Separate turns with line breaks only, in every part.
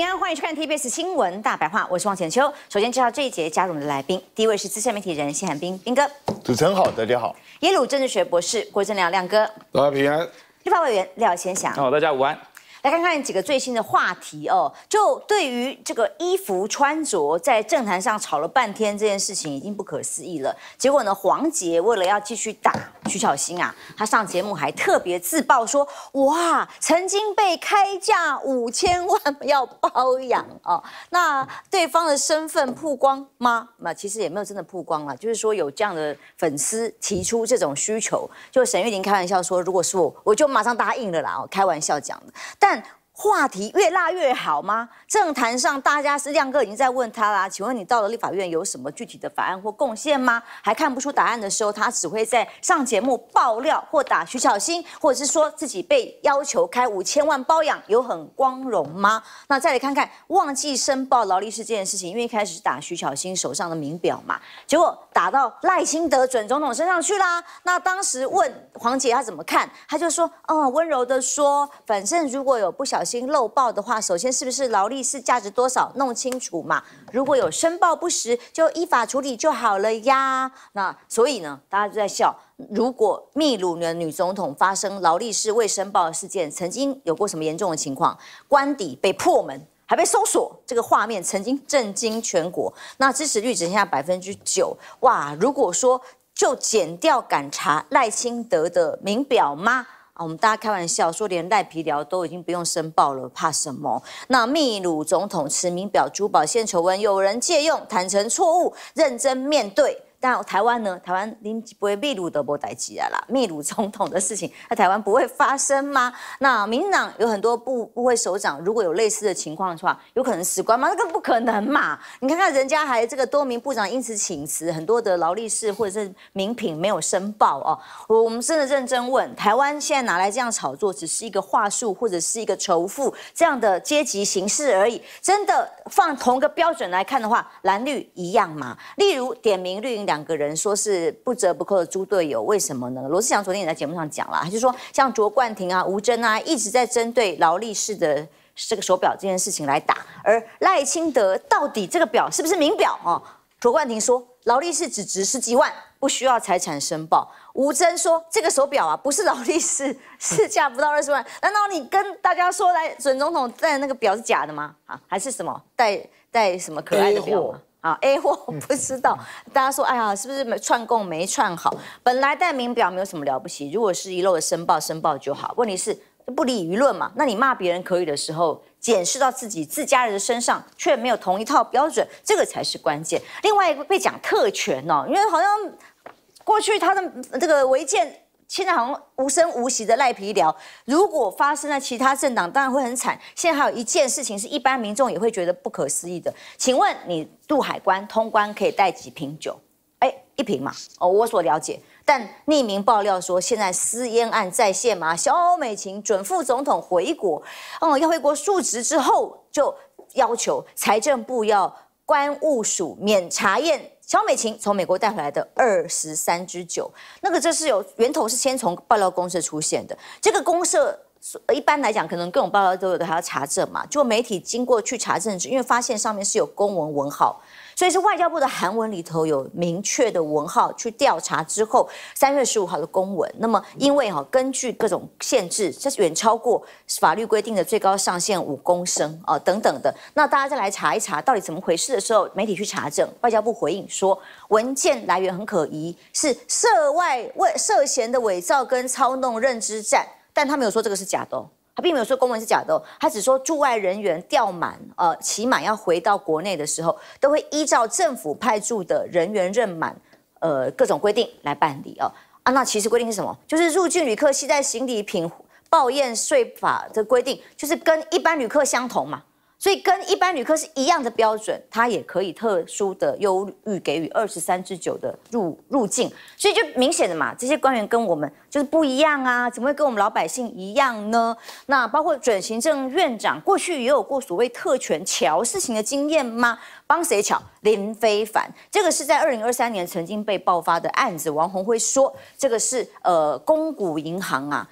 平安，欢迎收看 TBS 新闻大白话，我是王浅秋。首先介绍这一节加入我们的来宾，第一位是资深媒体人谢寒冰，冰哥。
主持人好，大家好。
耶鲁政治学博士郭正亮，亮哥。大家平安。立法委员廖千祥。好，大家午安。来看看几个最新的话题哦。就对于这个衣服穿着，在政坛上吵了半天这件事情，已经不可思议了。结果呢，黄杰为了要继续打徐小昕啊，他上节目还特别自曝说：“哇，曾经被开价五千万要包养啊。”那对方的身份曝光吗？那其实也没有真的曝光了，就是说有这样的粉丝提出这种需求。就沈玉玲开玩笑说：“如果是我，我就马上答应了啦。”哦，开玩笑讲的，但。但话题越辣越好吗？政坛上，大家是亮哥已经在问他啦。请问你到了立法院有什么具体的法案或贡献吗？还看不出答案的时候，他只会在上节目爆料或打徐小新，或者是说自己被要求开五千万包养，有很光荣吗？那再来看看忘记申报劳力士这件事情，因为一开始打徐小新手上的名表嘛，结果打到赖清德准总统身上去啦。那当时问黄姐她怎么看，她就说：嗯，温柔的说，反正如果有不小心。漏报的话，首先是不是劳力士价值多少弄清楚嘛？如果有申报不实，就依法处理就好了呀。那所以呢，大家都在笑。如果秘鲁的女总统发生劳力士未申报的事件，曾经有过什么严重的情况？官邸被破门，还被搜索，这个画面曾经震惊全国。那支持率只剩下百分之九哇！如果说就剪掉敢查赖清德的名表吗？我们大家开玩笑说，连赖皮疗都已经不用申报了，怕什么？那秘鲁总统持名表珠宝现丑闻，有人借用坦诚错误，认真面对。但台湾呢？台湾您不会秘鲁的波代吉啊啦，秘鲁总统的事情，那台湾不会发生吗？那民党有很多部部会首长，如果有类似的情况的话，有可能死官吗？那更不可能嘛！你看看人家还这个多名部长因此请辞，很多的劳力士或者是名品没有申报哦。我们真的认真问，台湾现在拿来这样炒作，只是一个话术或者是一个仇富这样的阶级形式而已。真的放同个标准来看的话，蓝绿一样嘛？例如点名绿营。两个人说是不折不扣的猪队友，为什么呢？罗志祥昨天也在节目上讲了，他就说像卓冠廷啊、吴尊啊，一直在针对劳力士的这个手表这件事情来打。而赖清德到底这个表是不是名表？哦，卓冠廷说劳力士只值十几万，不需要财产申报。吴尊说这个手表啊不是劳力士，市价不到二十万。难道你跟大家说来，准总统戴那个表是假的吗？啊，还是什么戴戴什么可爱的表？啊，A 货我不知道。大家说，哎呀，是不是串供没串好？本来代名表没有什么了不起，如果是遗漏的申报，申报就好。问题是不利舆论嘛？那你骂别人可以的时候，检视到自己自家人的身上却没有同一套标准，这个才是关键。另外一个被讲特权哦，因为好像过去他的这个违建。现在好像无声无息的赖皮聊，如果发生在其他政党，当然会很惨。现在还有一件事情，是一般民众也会觉得不可思议的。请问你渡海关通关可以带几瓶酒？哎，一瓶嘛。哦，我所了解。但匿名爆料说，现在私烟案再现嘛？小欧美琴准副总统回国，嗯，要回国述职之后，就要求财政部要官务署免查验。乔美琴从美国带回来的二十三支酒，那个这是有源头，是先从爆料公社出现的。这个公社一般来讲，可能各种爆料都有，还要查证嘛。就媒体经过去查证，因为发现上面是有公文文号。所以是外交部的韩文里头有明确的文号，去调查之后，三月十五号的公文。那么因为哈，根据各种限制，这是远超过法律规定的最高上限五公升啊等等的。那大家再来查一查到底怎么回事的时候，媒体去查证，外交部回应说文件来源很可疑，是涉外伪涉嫌的伪造跟操弄认知战，但他没有说这个是假的。他并没有说公文是假的，他只说驻外人员调满，呃，起码要回到国内的时候，都会依照政府派驻的人员任满，呃，各种规定来办理哦。啊，那其实规定是什么？就是入境旅客携带行李品报验税法的规定，就是跟一般旅客相同嘛。所以跟一般旅客是一样的标准，他也可以特殊的忧虑给予二十三至九的入入境，所以就明显的嘛，这些官员跟我们就是不一样啊，怎么会跟我们老百姓一样呢？那包括准行政院长过去也有过所谓特权桥事情的经验吗？帮谁桥？林非凡，这个是在二零二三年曾经被爆发的案子。王宏辉说，这个是呃，工股银行啊。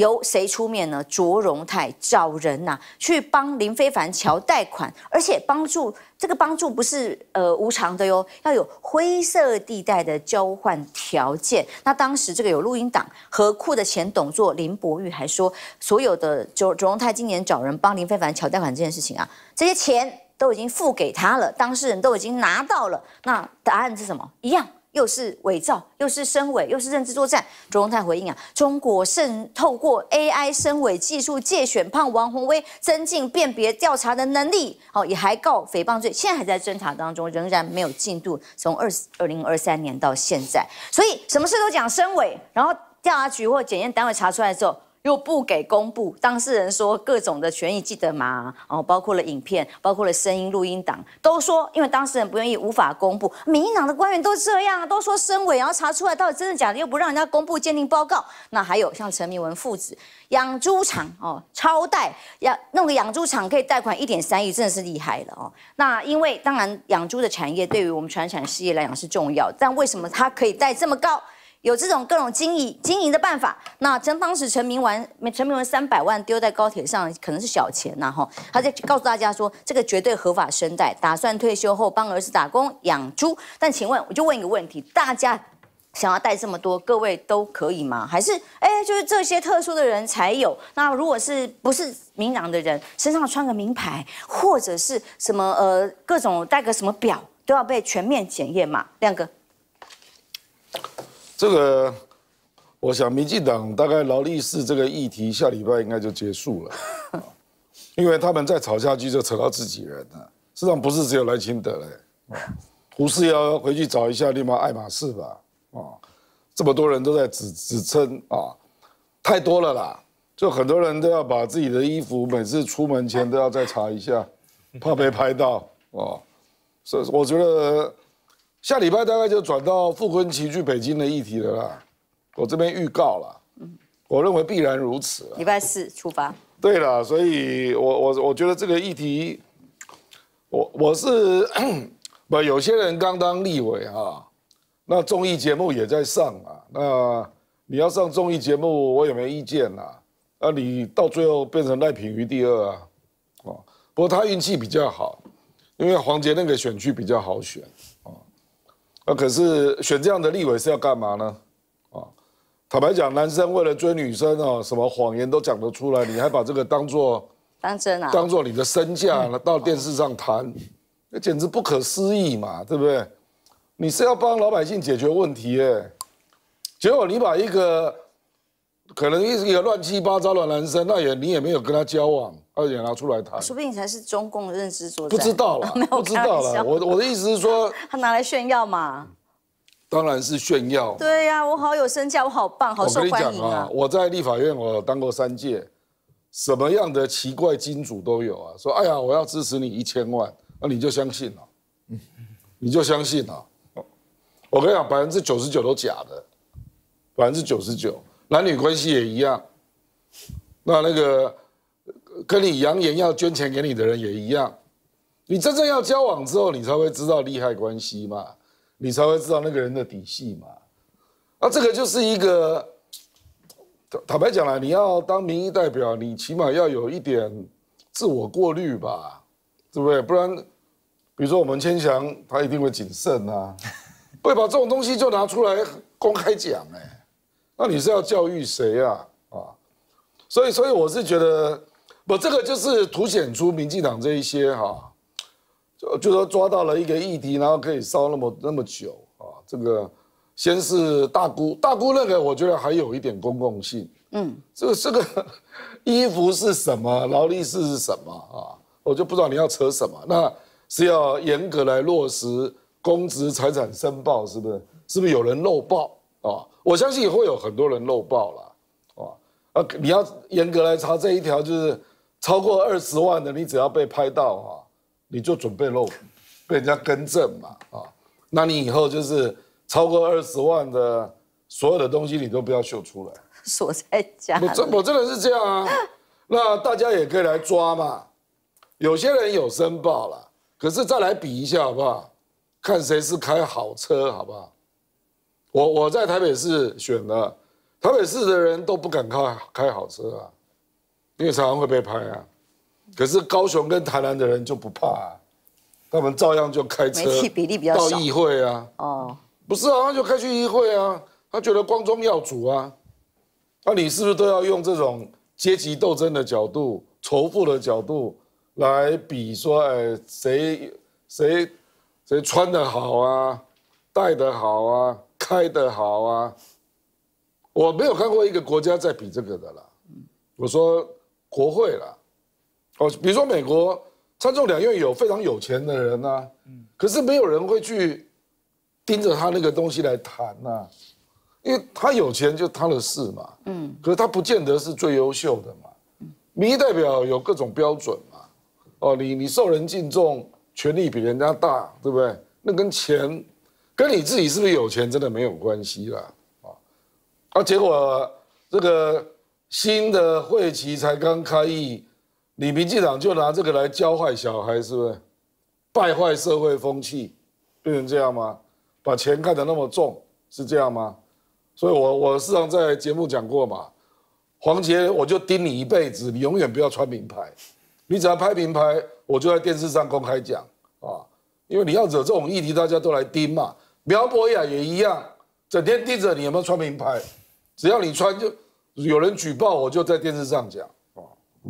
由谁出面呢？卓荣泰找人呐，去帮林非凡桥贷款，而且帮助这个帮助不是呃无偿的哟，要有灰色地带的交换条件。那当时这个有录音档，和库的前董座林博玉还说，所有的卓卓荣泰今年找人帮林非凡桥贷款这件事情啊，这些钱都已经付给他了，当事人都已经拿到了。那答案是什么？一样。又是伪造，又是升伪，又是认知作战。卓荣泰回应啊，中国胜透过 AI 升伪技术借选判王宏威，增进辨别调查的能力。好，也还告诽谤罪，现在还在侦查当中，仍然没有进度。从二二零二三年到现在，所以什么事都讲升伪，然后调查局或检验单位查出来之后。又不给公布，当事人说各种的权益记得吗？哦，包括了影片，包括了声音录音档，都说因为当事人不愿意，无法公布。民进党的官员都这样，都说声委，然后查出来到底真的假的，又不让人家公布鉴定报告。那还有像陈明文父子养猪场哦，超贷，养弄个养猪场可以贷款一点三亿，真的是厉害了哦。那因为当然养猪的产业对于我们传产事业来讲是重要，但为什么它可以贷这么高？有这种各种经营经营的办法，那从当时成名完成名文三百万丢在高铁上，可能是小钱呐哈。他在告诉大家说，这个绝对合法，身带打算退休后帮儿子打工养猪。但请问，我就问一个问题，大家想要带这么多，各位都可以吗？还是哎，就是这些特殊的人才有？那如果是不是明朗的人，身上穿个名牌或者是什么呃各种带个什么表，都要被全面检验嘛？亮哥。
这个，我想民进党大概劳力士这个议题下礼拜应该就结束了，因为他们再吵下去就扯到自己人了。实际上不是只有蓝清德嘞，胡适要回去找一下另外爱马仕吧。啊，这么多人都在指指称啊，太多了啦，就很多人都要把自己的衣服每次出门前都要再查一下，怕被拍到。啊，所以我觉得。下礼拜大概就转到傅昆奇去北京的议题了啦。我这边预告了，我认为必然如此。
礼拜四出发。
对了，所以我我我觉得这个议题，我我是 不有些人刚当立委啊，那综艺节目也在上啊。那你要上综艺节目，我也没意见啊。那你到最后变成赖品妤第二啊？哦，不过他运气比较好，因为黄杰那个选区比较好选。那可是选这样的立委是要干嘛呢？啊，坦白讲，男生为了追女生啊，什么谎言都讲得出来，你还把这个当做
当真啊？当
做你的身价到电视上谈，那简直不可思议嘛，对不对？你是要帮老百姓解决问题耶，结果你把一个可能一个乱七八糟的男生，那也你也没有跟他交往。也拿出来谈，说
不定你才是中共的认知作战。不知道了，没有，不知道了。我我的
意思是说，
他拿来炫耀嘛？
当然是炫耀。
对呀，我好有身价，我好棒，好受欢迎啊！
我在立法院，我当过三届，什么样的奇怪金主都有啊！说，哎呀，我要支持你一千万，那你就相信了，你就相信了。我跟你讲，百分之九十九都假的，百分之九十九，男女关系也一样。那那个。跟你扬言要捐钱给你的人也一样，你真正要交往之后，你才会知道利害关系嘛，你才会知道那个人的底细嘛。那这个就是一个，坦白讲啦，你要当民意代表，你起码要有一点自我过滤吧，对不对？不然，比如说我们千祥，他一定会谨慎啊，会把这种东西就拿出来公开讲哎。那你是要教育谁啊？啊？所以，所以我是觉得。不，这个就是凸显出民进党这一些哈，就就说抓到了一个议题，然后可以烧那么那么久啊。这个先是大姑大姑那个，我觉得还有一点公共性。嗯，这个这个衣服是什么，劳力士是什么啊？我就不知道你要扯什么。那是要严格来落实公职财产申报，是不是？是不是有人漏报啊？我相信会有很多人漏报了啊。你要严格来查这一条，就是。超过二十万的，你只要被拍到啊，你就准备露，被人家更正嘛啊，那你以后就是超过二十万的所有的东西，你都不要秀出来，
锁在家。我真我真的是这样啊，
那大家也可以来抓嘛。有些人有申报了，可是再来比一下好不好？看谁是开好车好不好？我我在台北市选的，台北市的人都不敢开开好车啊。因为常常会被拍啊，可是高雄跟台南的人就不怕啊，他们照样就开车，比例比较到议会啊，哦，不是啊，他就开去议会啊，他觉得光宗耀祖啊。那你是不是都要用这种阶级斗争的角度、仇富的角度来比说，哎，谁谁谁穿得好啊，戴得好啊，开得好啊？我没有看过一个国家在比这个的啦。我说。国会啦，哦，比如说美国参众两院有非常有钱的人呐，可是没有人会去盯着他那个东西来谈呐，因为他有钱就他的事嘛，嗯，可是他不见得是最优秀的嘛，民意代表有各种标准嘛，哦，你你受人敬重，权力比人家大，对不对？那跟钱，跟你自己是不是有钱真的没有关系啦，啊，啊，结果这个。新的会期才刚开议，李明进党就拿这个来教坏小孩，是不是？败坏社会风气，变成这样吗？把钱看得那么重，是这样吗？所以，我我时常在节目讲过嘛，黄杰，我就盯你一辈子，你永远不要穿名牌，你只要拍名牌，我就在电视上公开讲啊，因为你要惹这种议题，大家都来盯嘛。苗博雅也一样，整天盯着你有没有穿名牌，只要你穿就。有人举报，我就在电视上讲。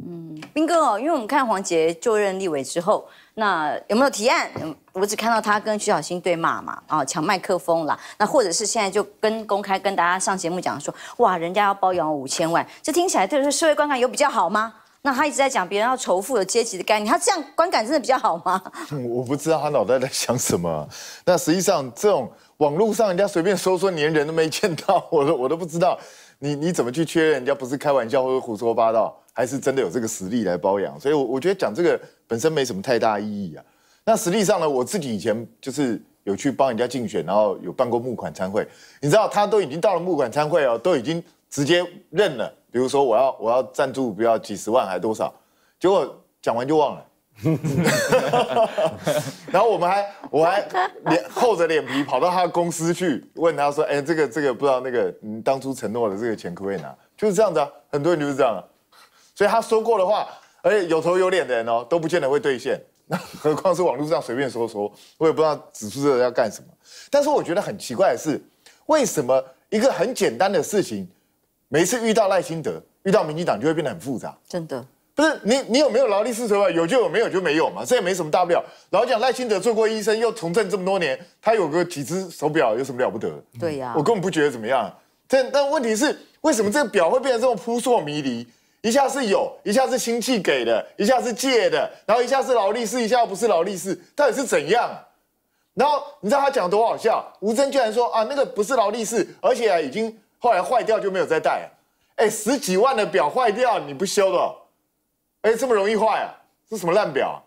嗯，斌哥哦，因为我们看黄杰就任立委之后，那有没有提案？我只看到他跟徐小新对骂嘛，哦，抢麦克风啦。那或者是现在就跟公开跟大家上节目讲说，哇，人家要包养五千万，这听起来对社会观感有比较好吗？那他一直在讲别人要仇富，有阶级的概念，他这样观感真的比较好吗？
我不知道他脑袋在想什么。那实际上这种网络上人家随便说说，连人都没见到，我都我都不知道。你你怎么去确认人家不是开玩笑或者胡说八道，还是真的有这个实力来包养？所以，我我觉得讲这个本身没什么太大意义啊。那实际上呢，我自己以前就是有去帮人家竞选，然后有办过募款参会。你知道他都已经到了募款参会哦，都已经直接认了。比如说我要我要赞助，不要几十万还多少，结果讲完就忘了。然后我们还，我还脸厚着脸皮跑到他公司去问他说：“哎，这个这个不知道那个，当初承诺的这个钱可不可以拿？”就是这样子，啊，很多人就是这样。所以他说过的话，而且有头有脸的人哦，都不见得会兑现，那何况是网络上随便说说，我也不知道指出了要干什么。但是我觉得很奇怪的是，为什么一个很简单的事情，每次遇到赖清德，遇到民进党就会变得很复杂？真的。不是你，你有没有劳力士手表？有就有，没有就没有嘛。这也没什么大不了。老蒋赖清德做过医生，又从政这么多年，他有个几只手表，有什么了不得？对呀，我根本不觉得怎么样。但但问题是，为什么这个表会变得这么扑朔迷离？一下是有，一下是亲戚给的，一下是借的，然后一下是劳力士，一下又不是劳力士，到底是怎样？然后你知道他讲多好笑？吴尊居然说啊，那个不是劳力士，而且啊、已经后来坏掉就没有再戴。哎，十几万的表坏掉你不修的？哎，这么容易坏啊？是什么烂表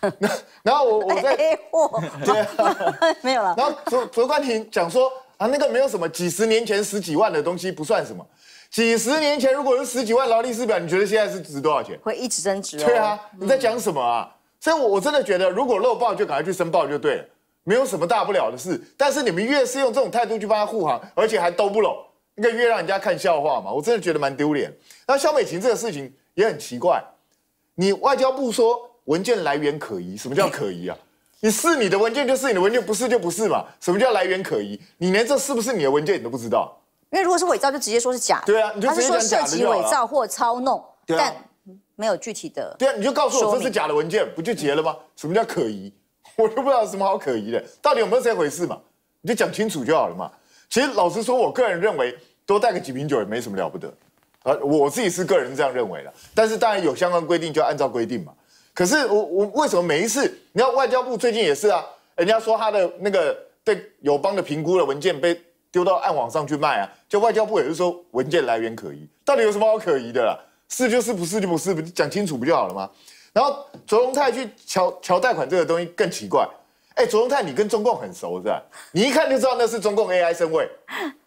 啊？那然后我我在黑货对，
没有了。然后
卓卓冠廷讲说啊，那个没有什么，几十年前十几万的东西不算什么。几十年前如果是十几万劳力士表，你觉得现在是值多少钱？会一直增值哦。对啊，你在讲什么啊？所以，我我真的觉得，如果漏报就赶快去申报就对了，没有什么大不了的事。但是你们越是用这种态度去帮他护航，而且还都不懂，那个越让人家看笑话嘛。我真的觉得蛮丢脸。那肖美琴这个事情也很奇怪。你外交部说文件来源可疑，什么叫可疑啊？你是你的文件就是你的文件，不是就不是嘛？什么叫来源可疑？你连这是不是你的文件你都不知道？
因为如果是伪造，就直接说是假。对啊，他是说涉及伪造或操弄，但没有具体的。对啊，你就告诉我这是
假的文件，不就结了吗？什么叫可疑？我都不知道什么好可疑的，到底有没有这回事嘛？你就讲清楚就好了嘛。其实老实说，我个人认为多带个几瓶酒也没什么了不得。呃，我自己是个人这样认为的，但是当然有相关规定，就按照规定嘛。可是我我为什么每一次，你看外交部最近也是啊，人家说他的那个对友邦的评估的文件被丢到暗网上去卖啊，就外交部也是说文件来源可疑，到底有什么好可疑的啦？是就是，不是就不是，不讲清楚不就好了吗？然后卓荣泰去瞧瞧贷款这个东西更奇怪。哎，卓荣泰，你跟中共很熟是吧？你一看就知道那是中共 AI 身位。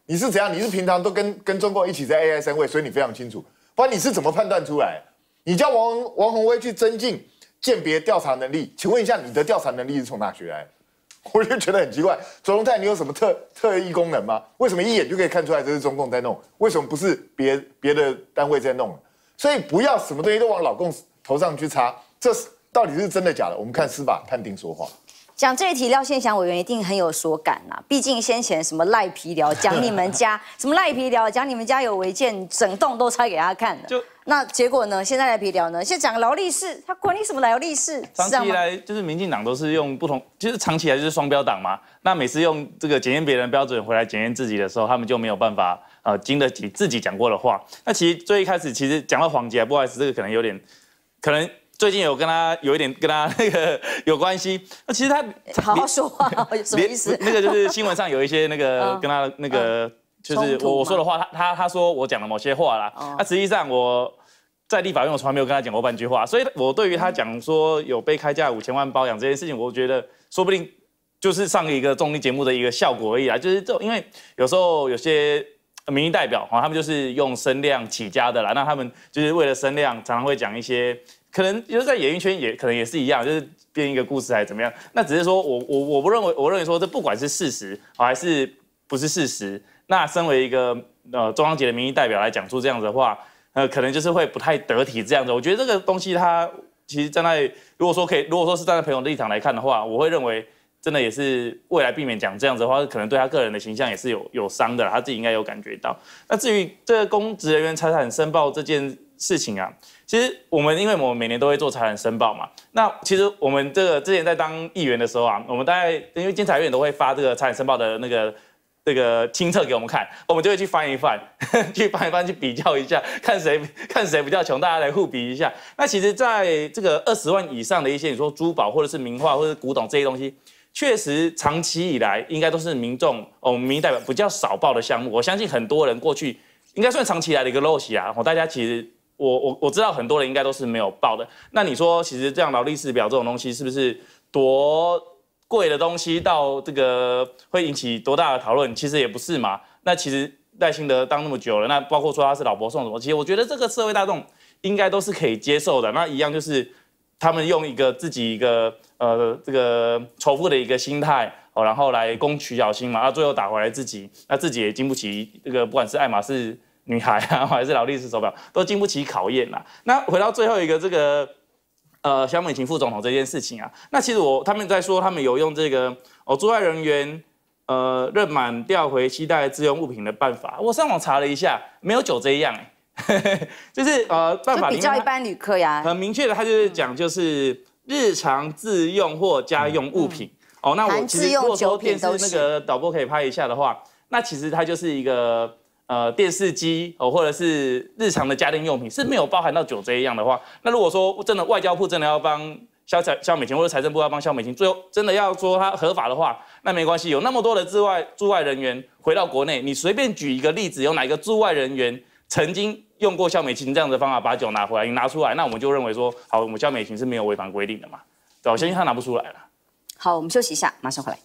你是怎样？你是平常都跟跟中共一起在 AI 身位，所以你非常清楚。不然你是怎么判断出来？你叫王王洪威去增进鉴别调查能力。请问一下，你的调查能力是从哪学来？我就觉得很奇怪。卓荣泰，你有什么特特异功能吗？为什么一眼就可以看出来这是中共在弄？为什么不是别别的单位在弄？所以不要什么东西都往老共头上去插。这是到底是真的假的？我们看司法判定说话。
讲这一题，廖先祥委员一定很有所感啊！毕竟先前什么赖皮寮 讲你们家，什么赖皮寮讲你们家有违建，整栋都拆给他看了。就那结果呢？现在赖皮寮呢？现在讲劳力士，他管你什么劳力士？长期来
就是民进党都是用不同，就是长期来就是双标党嘛。那每次用这个检验别人标准回来检验自己的时候，他们就没有办法呃经得起自己讲过的话。那其实最一开始其实讲到黄杰不好意思，这个可能有点可能。最近有跟他有一点跟他那个有关系，那其实他好好
说话，什么意思？那个就是新
闻上有一些那个跟他那个，就是我我说的话，他他他说我讲了某些话啦。那实际上我在立法院我从来没有跟他讲过半句话，所以我对于他讲说有被开价五千万包养这件事情，我觉得说不定就是上一个综艺节目的一个效果而已啊。就是这因为有时候有些民意代表啊，他们就是用声量起家的啦，那他们就是为了声量常常会讲一些。可能就是在演艺圈也可能也是一样，就是编一个故事还是怎么样。那只是说我我我不认为，我认为说这不管是事实好还是不是事实，那身为一个呃中央级的民意代表来讲出这样子的话，呃，可能就是会不太得体这样子。我觉得这个东西它其实站在如果说可以，如果说是站在朋友的立场来看的话，我会认为真的也是未来避免讲这样子的话，可能对他个人的形象也是有有伤的，他自己应该有感觉到。那至于这个公职人员财产申报这件。事情啊，其实我们因为我们每年都会做财产申报嘛，那其实我们这个之前在当议员的时候啊，我们大概因为监察院都会发这个财产申报的那个那个清册给我们看，我们就会去翻一翻，去翻一翻，去比较一下，看谁看谁比较穷，大家来互比一下。那其实在这个二十万以上的一些你说珠宝或者是名画或者古董这些东西，确实长期以来应该都是民众哦民代表比较少报的项目，我相信很多人过去应该算长期以来的一个陋习啊，大家其实。我我我知道很多人应该都是没有报的。那你说，其实这样劳力士表这种东西，是不是多贵的东西到这个会引起多大的讨论？其实也不是嘛。那其实赖清德当那么久了，那包括说他是老婆送什么，其实我觉得这个社会大众应该都是可以接受的。那一样就是他们用一个自己一个呃这个仇富的一个心态，哦，然后来攻取小心嘛，那最后打回来自己，那自己也经不起这个，不管是爱马仕。女孩啊，还是劳力士手表都经不起考验啦。那回到最后一个这个呃，小美琴副总统这件事情啊，那其实我他们在说他们有用这个哦，驻外人员呃任满调回期待自用物品的办法。我上网查了一下，没有九这样哎，就是呃办法比较一
般旅客呀，
很明确的，他就是讲就是日常自用或家用物品哦。那我其实如果说电视那个导播可以拍一下的话，那其实它就是一个。呃，电视机哦，或者是日常的家电用品是没有包含到酒这一样的话，那如果说真的外交部真的要帮肖彩肖美琴，或者财政部要帮肖美琴，最后真的要说他合法的话，那没关系，有那么多的驻外驻外人员回到国内，你随便举一个例子，有哪一个驻外人员曾经用过肖美琴这样的方法把酒拿回来，你拿出来，那我们就认为说，好，我们肖美琴是没有违反规定的嘛？对，我相信他拿不出来了。
好，我们休息一下，马上回来。